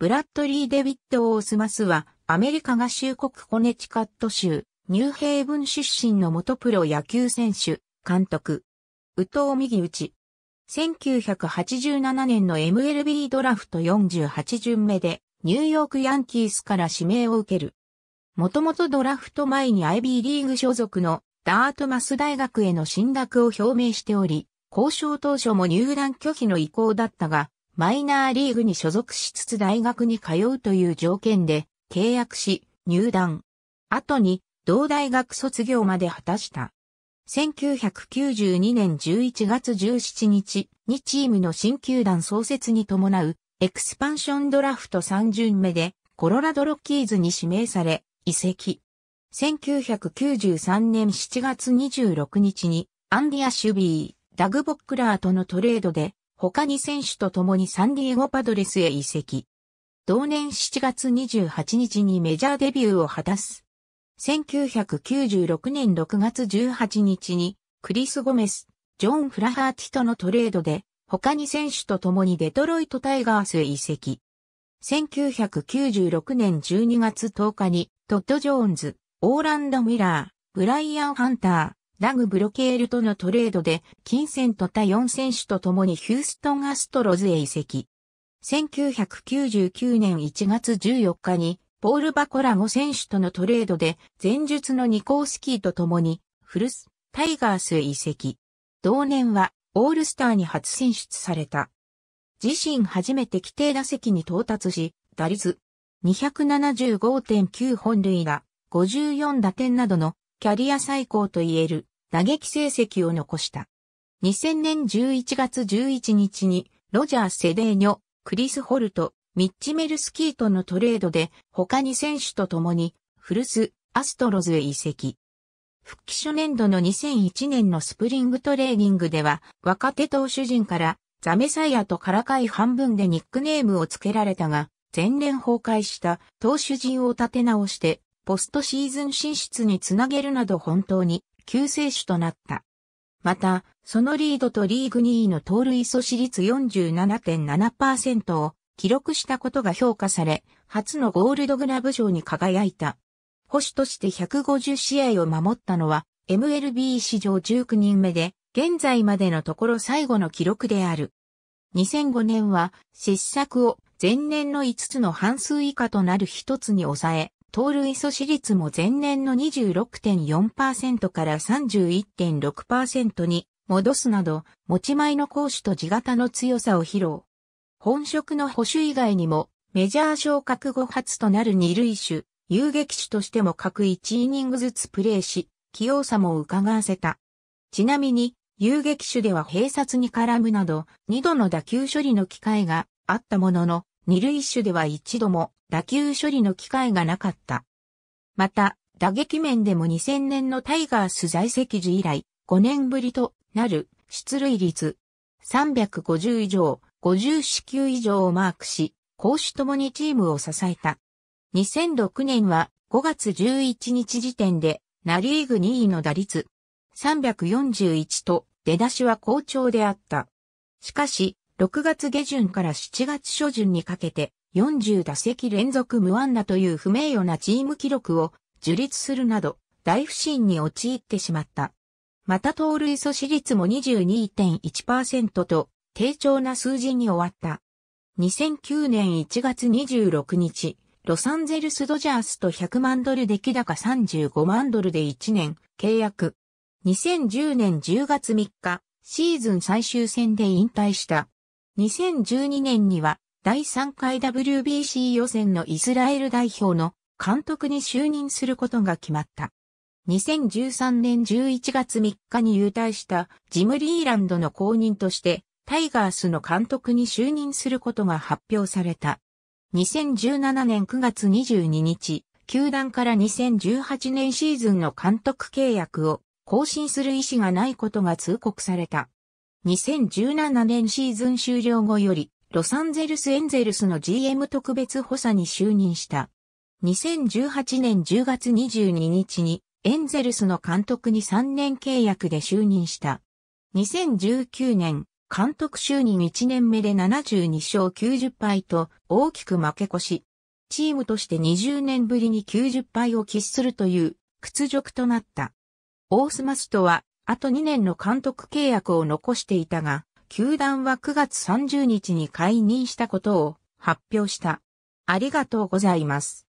ブラッドリー・デビッド・オースマスは、アメリカ合衆国コネチカット州、ニューヘイブン出身の元プロ野球選手、監督。宇藤右内。1987年の MLB ドラフト48巡目で、ニューヨークヤンキースから指名を受ける。もともとドラフト前に IB リーグ所属のダートマス大学への進学を表明しており、交渉当初も入団拒否の意向だったが、マイナーリーグに所属しつつ大学に通うという条件で契約し入団。後に同大学卒業まで果たした。1992年11月17日にチームの新球団創設に伴うエクスパンションドラフト3巡目でコロラドロッキーズに指名され移籍。1993年7月26日にアンディア・シュビー、ダグ・ボックラーとのトレードで他に選手と共にサンディエゴパドレスへ移籍。同年7月28日にメジャーデビューを果たす。1996年6月18日にクリス・ゴメス、ジョン・フラハーティとのトレードで他に選手と共にデトロイト・タイガースへ移籍。1996年12月10日にトッド・ジョーンズ、オーランド・ミラー、ブライアン・ハンター、ラグ・ブロケールとのトレードで、金銭と他4選手と共にヒューストン・アストロズへ移籍。1999年1月14日に、ポール・バコラ5選手とのトレードで、前述のニコースキーと共に、フルス、タイガースへ移籍。同年は、オールスターに初選出された。自身初めて規定打席に到達し、打率275.9本塁打、54打点などのキャリア最高と言える打撃成績を残した。2000年11月11日に、ロジャー・セデーニョ、クリス・ホルト、ミッチメルスキーとのトレードで、他に選手と共に、古巣、アストロズへ移籍。復帰初年度の2001年のスプリングトレーニングでは、若手投手陣から、ザメサイアとからかい半分でニックネームを付けられたが、前年崩壊した投手陣を立て直して、ポストシーズン進出につなげるなど本当に救世主となった。また、そのリードとリーグ2位の盗塁阻止率47.7%を記録したことが評価され、初のゴールドグラブ賞に輝いた。保守として150試合を守ったのは、MLB 史上19人目で、現在までのところ最後の記録である。2005年は、失策を前年の5つの半数以下となる1つに抑え、盗塁阻止率も前年の26.4%から31.6%に戻すなど、持ち前の攻守と地型の強さを披露。本職の保守以外にも、メジャー昇格後初となる二塁手、遊撃手としても各1イニングずつプレーし、器用さも伺わせた。ちなみに、遊撃手では併殺に絡むなど、2度の打球処理の機会があったものの、二塁手では一度も打球処理の機会がなかった。また、打撃面でも2000年のタイガース在籍時以来、5年ぶりとなる出塁率350以上、50四球以上をマークし、攻守ともにチームを支えた。2006年は5月11日時点で、ナリーグ2位の打率341と出だしは好調であった。しかし、6月下旬から7月初旬にかけて40打席連続無安打という不名誉なチーム記録を樹立するなど大不振に陥ってしまった。また盗塁阻止率も22.1%と低調な数字に終わった。2009年1月26日、ロサンゼルスドジャースと100万ドル出来高35万ドルで1年契約。2010年10月3日、シーズン最終戦で引退した。2012年には第3回 WBC 予選のイスラエル代表の監督に就任することが決まった。2013年11月3日に優退したジム・リーランドの後任としてタイガースの監督に就任することが発表された。2017年9月22日、球団から2018年シーズンの監督契約を更新する意思がないことが通告された。2017年シーズン終了後より、ロサンゼルスエンゼルスの GM 特別補佐に就任した。2018年10月22日に、エンゼルスの監督に3年契約で就任した。2019年、監督就任1年目で72勝90敗と大きく負け越し、チームとして20年ぶりに90敗を喫するという屈辱となった。オースマストはあと2年の監督契約を残していたが、球団は9月30日に解任したことを発表した。ありがとうございます。